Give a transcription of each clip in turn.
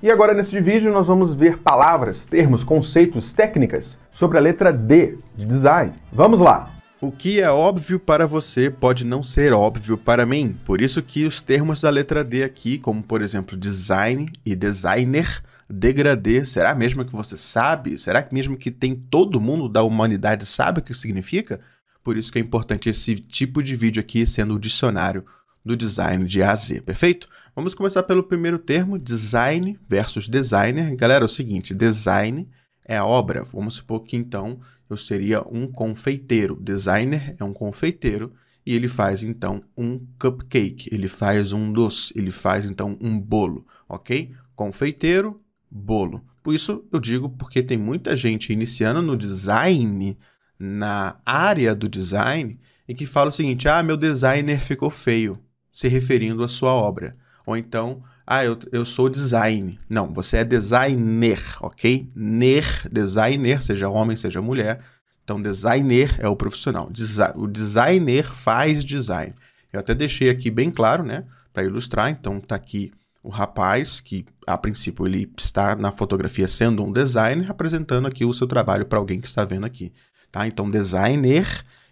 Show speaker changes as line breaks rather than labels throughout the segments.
E agora neste vídeo nós vamos ver palavras, termos, conceitos, técnicas sobre a letra D de design. Vamos lá! O que é óbvio para você pode não ser óbvio para mim. Por isso que os termos da letra D aqui, como por exemplo design e designer, degradê, será mesmo que você sabe? Será que mesmo que tem todo mundo da humanidade sabe o que significa? Por isso que é importante esse tipo de vídeo aqui sendo o dicionário do design de A a Z, perfeito? Vamos começar pelo primeiro termo, design versus designer. Galera, é o seguinte, design é a obra. Vamos supor que então eu seria um confeiteiro. Designer é um confeiteiro e ele faz então um cupcake, ele faz um doce, ele faz então um bolo, ok? Confeiteiro, bolo. Por isso eu digo porque tem muita gente iniciando no design, na área do design, e que fala o seguinte: ah, meu designer ficou feio se referindo à sua obra. Ou então, ah, eu, eu sou design. Não, você é designer, ok? Ner, designer, seja homem, seja mulher. Então, designer é o profissional. Desi o designer faz design. Eu até deixei aqui bem claro, né? Para ilustrar. Então, tá aqui o rapaz, que a princípio ele está na fotografia sendo um designer, apresentando aqui o seu trabalho para alguém que está vendo aqui. Tá? Então, designer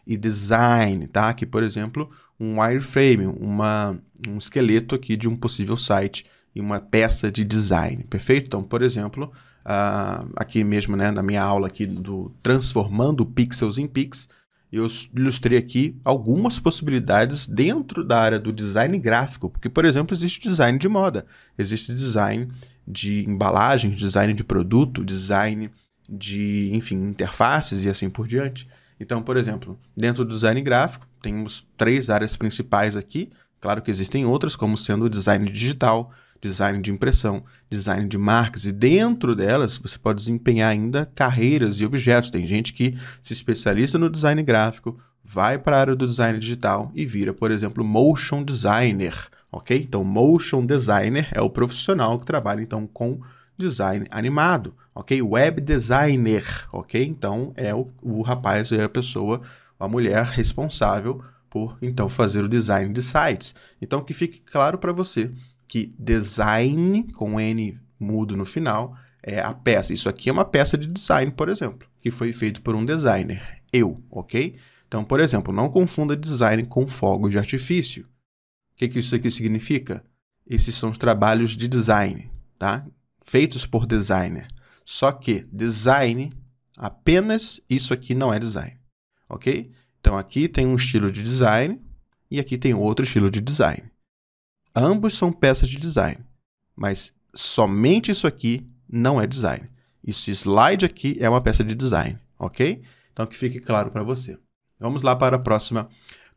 e design, tá? Aqui, por exemplo, um wireframe, uma, um esqueleto aqui de um possível site e uma peça de design, perfeito? Então, por exemplo, uh, aqui mesmo né, na minha aula aqui do Transformando Pixels em Pix, eu ilustrei aqui algumas possibilidades dentro da área do design gráfico, porque, por exemplo, existe design de moda, existe design de embalagens, design de produto, design de, enfim, interfaces e assim por diante. Então, por exemplo, dentro do design gráfico, temos três áreas principais aqui. Claro que existem outras, como sendo o design digital, design de impressão, design de marcas, e dentro delas você pode desempenhar ainda carreiras e objetos. Tem gente que se especializa no design gráfico, vai para a área do design digital e vira, por exemplo, motion designer, ok? Então, motion designer é o profissional que trabalha então com design animado, ok? Web designer, ok? Então é o, o rapaz, é a pessoa, a mulher responsável por então fazer o design de sites. Então que fique claro para você que design com n mudo no final é a peça. Isso aqui é uma peça de design, por exemplo, que foi feito por um designer, eu, ok? Então, por exemplo, não confunda design com fogos de artifício. O que, que isso aqui significa? Esses são os trabalhos de design, tá? feitos por designer. Só que design, apenas isso aqui não é design, ok? Então aqui tem um estilo de design e aqui tem outro estilo de design. Ambos são peças de design, mas somente isso aqui não é design. Esse slide aqui é uma peça de design, ok? Então que fique claro para você. Vamos lá para a próxima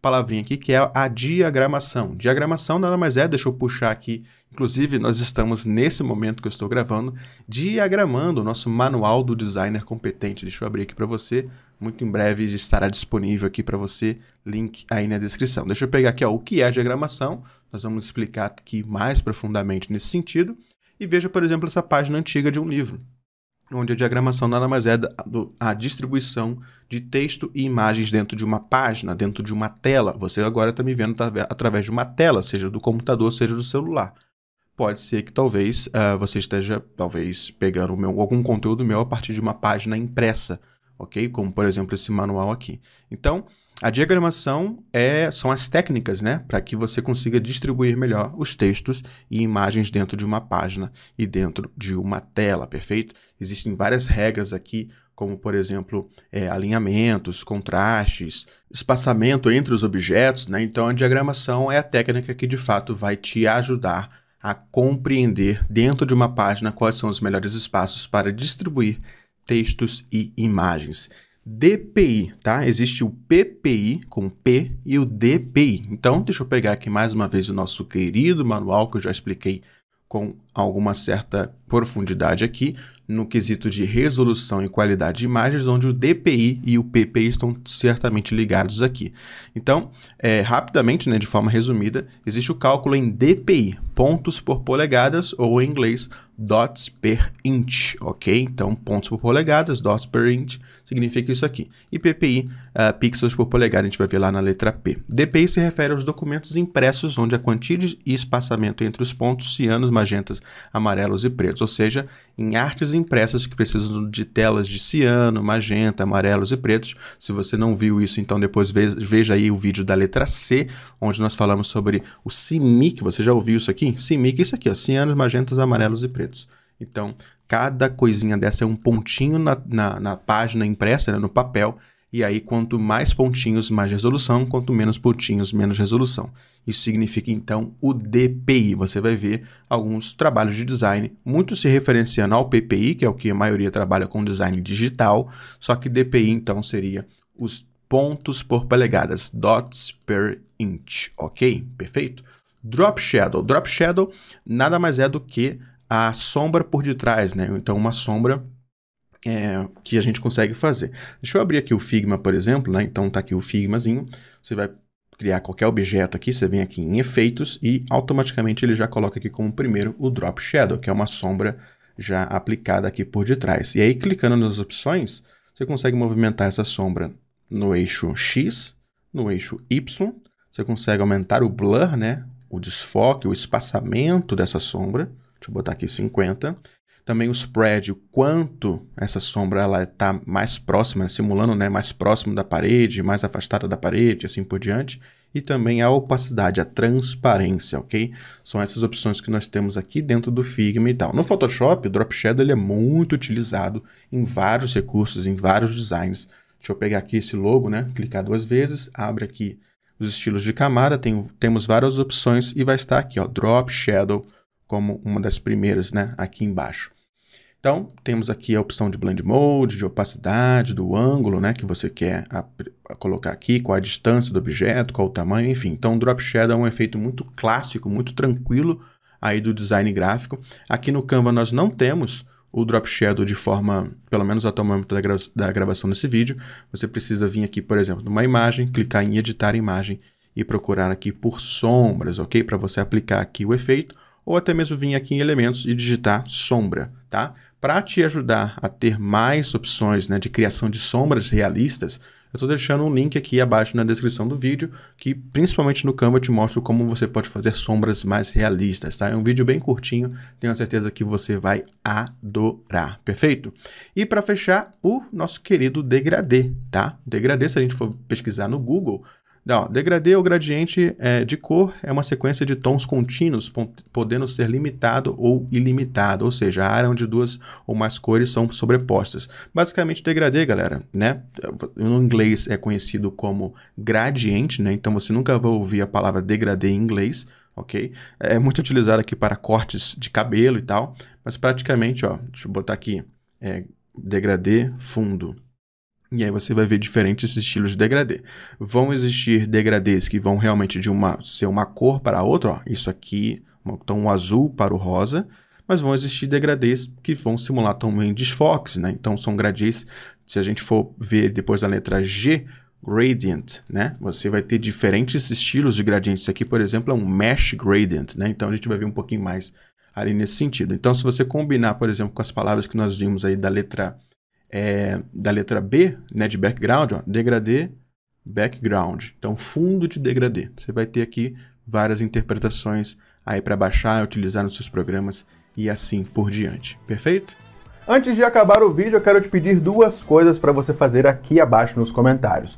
palavrinha aqui que é a diagramação. Diagramação nada mais é, deixa eu puxar aqui, inclusive nós estamos nesse momento que eu estou gravando, diagramando o nosso manual do designer competente. Deixa eu abrir aqui para você, muito em breve estará disponível aqui para você, link aí na descrição. Deixa eu pegar aqui ó, o que é a diagramação, nós vamos explicar aqui mais profundamente nesse sentido. E veja, por exemplo, essa página antiga de um livro onde a diagramação nada mais é do, a distribuição de texto e imagens dentro de uma página, dentro de uma tela. Você agora está me vendo através de uma tela, seja do computador, seja do celular. Pode ser que talvez uh, você esteja talvez pegando meu, algum conteúdo meu a partir de uma página impressa, ok? Como por exemplo esse manual aqui. Então a diagramação é, são as técnicas né, para que você consiga distribuir melhor os textos e imagens dentro de uma página e dentro de uma tela, perfeito? Existem várias regras aqui, como por exemplo, é, alinhamentos, contrastes, espaçamento entre os objetos. Né? Então, a diagramação é a técnica que de fato vai te ajudar a compreender dentro de uma página quais são os melhores espaços para distribuir textos e imagens. DPI, tá? Existe o PPI com P e o DPI. Então, deixa eu pegar aqui mais uma vez o nosso querido manual que eu já expliquei com alguma certa profundidade aqui no quesito de resolução e qualidade de imagens, onde o DPI e o PPI estão certamente ligados aqui. Então, é, rapidamente, né, de forma resumida, existe o cálculo em DPI pontos por polegadas, ou em inglês, dots per inch, ok? Então, pontos por polegadas, dots per inch, significa isso aqui. E PPI, uh, eh, pixels por polegada, a gente vai ver lá na letra P. DPI se refere aos documentos impressos, onde a quantia e espaçamento entre os pontos, cianos, magentas, amarelos e pretos, ou seja, em artes impressas que precisam de telas de ciano, magenta, amarelos e pretos. Se você não viu isso, então depois veja aí o vídeo da letra C, onde nós falamos sobre o CIMI, que você já ouviu isso aqui, Sim, Mickey, isso aqui, ó. Cianos, magentas, amarelos e pretos. Então, cada coisinha dessa é um pontinho na, na, na página impressa, né, no papel. E aí, quanto mais pontinhos, mais resolução. Quanto menos pontinhos, menos resolução. Isso significa, então, o DPI. Você vai ver alguns trabalhos de design, muito se referenciando ao PPI, que é o que a maioria trabalha com design digital. Só que DPI, então, seria os pontos por polegadas, dots per inch, ok? Perfeito? Drop Shadow. Drop Shadow nada mais é do que a sombra por detrás, né? Então, uma sombra é, que a gente consegue fazer. Deixa eu abrir aqui o Figma, por exemplo, né? Então, tá aqui o Figmazinho. Você vai criar qualquer objeto aqui, você vem aqui em efeitos e automaticamente ele já coloca aqui como primeiro o Drop Shadow, que é uma sombra já aplicada aqui por detrás. E aí, clicando nas opções, você consegue movimentar essa sombra no eixo X, no eixo Y, você consegue aumentar o blur, né? o desfoque, o espaçamento dessa sombra. Deixa eu botar aqui 50. Também o spread, o quanto essa sombra ela está mais próxima, né, simulando né, mais próximo da parede, mais afastada da parede, assim por diante. E também a opacidade, a transparência, ok? São essas opções que nós temos aqui dentro do Figma e tal. No Photoshop, o Drop Shadow ele é muito utilizado em vários recursos, em vários designs. Deixa eu pegar aqui esse logo, né? Clicar duas vezes, abre aqui os estilos de camada, tem, temos várias opções e vai estar aqui, ó, Drop Shadow, como uma das primeiras, né, aqui embaixo. Então, temos aqui a opção de Blend Mode, de opacidade, do ângulo, né, que você quer a, a colocar aqui, qual a distância do objeto, qual o tamanho, enfim. Então, Drop Shadow é um efeito muito clássico, muito tranquilo aí do design gráfico. Aqui no Canva nós não temos o Drop Shadow de forma, pelo menos até o momento da, da gravação desse vídeo, você precisa vir aqui, por exemplo, numa imagem, clicar em editar imagem e procurar aqui por sombras, ok? Para você aplicar aqui o efeito, ou até mesmo vir aqui em elementos e digitar sombra, tá? Para te ajudar a ter mais opções né, de criação de sombras realistas, eu estou deixando um link aqui abaixo na descrição do vídeo, que principalmente no Canva eu te mostro como você pode fazer sombras mais realistas, tá? É um vídeo bem curtinho, tenho certeza que você vai adorar, perfeito? E para fechar, o nosso querido degradê, tá? Degradê, se a gente for pesquisar no Google, degradê ou gradiente é, de cor é uma sequência de tons contínuos, podendo ser limitado ou ilimitado, ou seja, a área onde duas ou mais cores são sobrepostas. Basicamente, degradê, galera, né? No inglês é conhecido como gradiente, né? Então você nunca vai ouvir a palavra degradê em inglês, ok? É muito utilizado aqui para cortes de cabelo e tal, mas praticamente, ó, deixa eu botar aqui, é degradê fundo. E aí você vai ver diferentes estilos de degradê. Vão existir degradês que vão realmente de uma ser uma cor para outra, ó, isso aqui, então o azul para o rosa, mas vão existir degradês que vão simular também desfoques, né? Então são gradês se a gente for ver depois da letra G, gradient, né? Você vai ter diferentes estilos de gradientes. Isso aqui, por exemplo, é um mesh gradient, né? Então a gente vai ver um pouquinho mais ali nesse sentido. Então se você combinar, por exemplo, com as palavras que nós vimos aí da letra é, da letra B, né, de background, ó, degradê, background. Então, fundo de degradê. Você vai ter aqui várias interpretações aí para baixar, utilizar nos seus programas e assim por diante. Perfeito? Antes de acabar o vídeo, eu quero te pedir duas coisas para você fazer aqui abaixo nos comentários.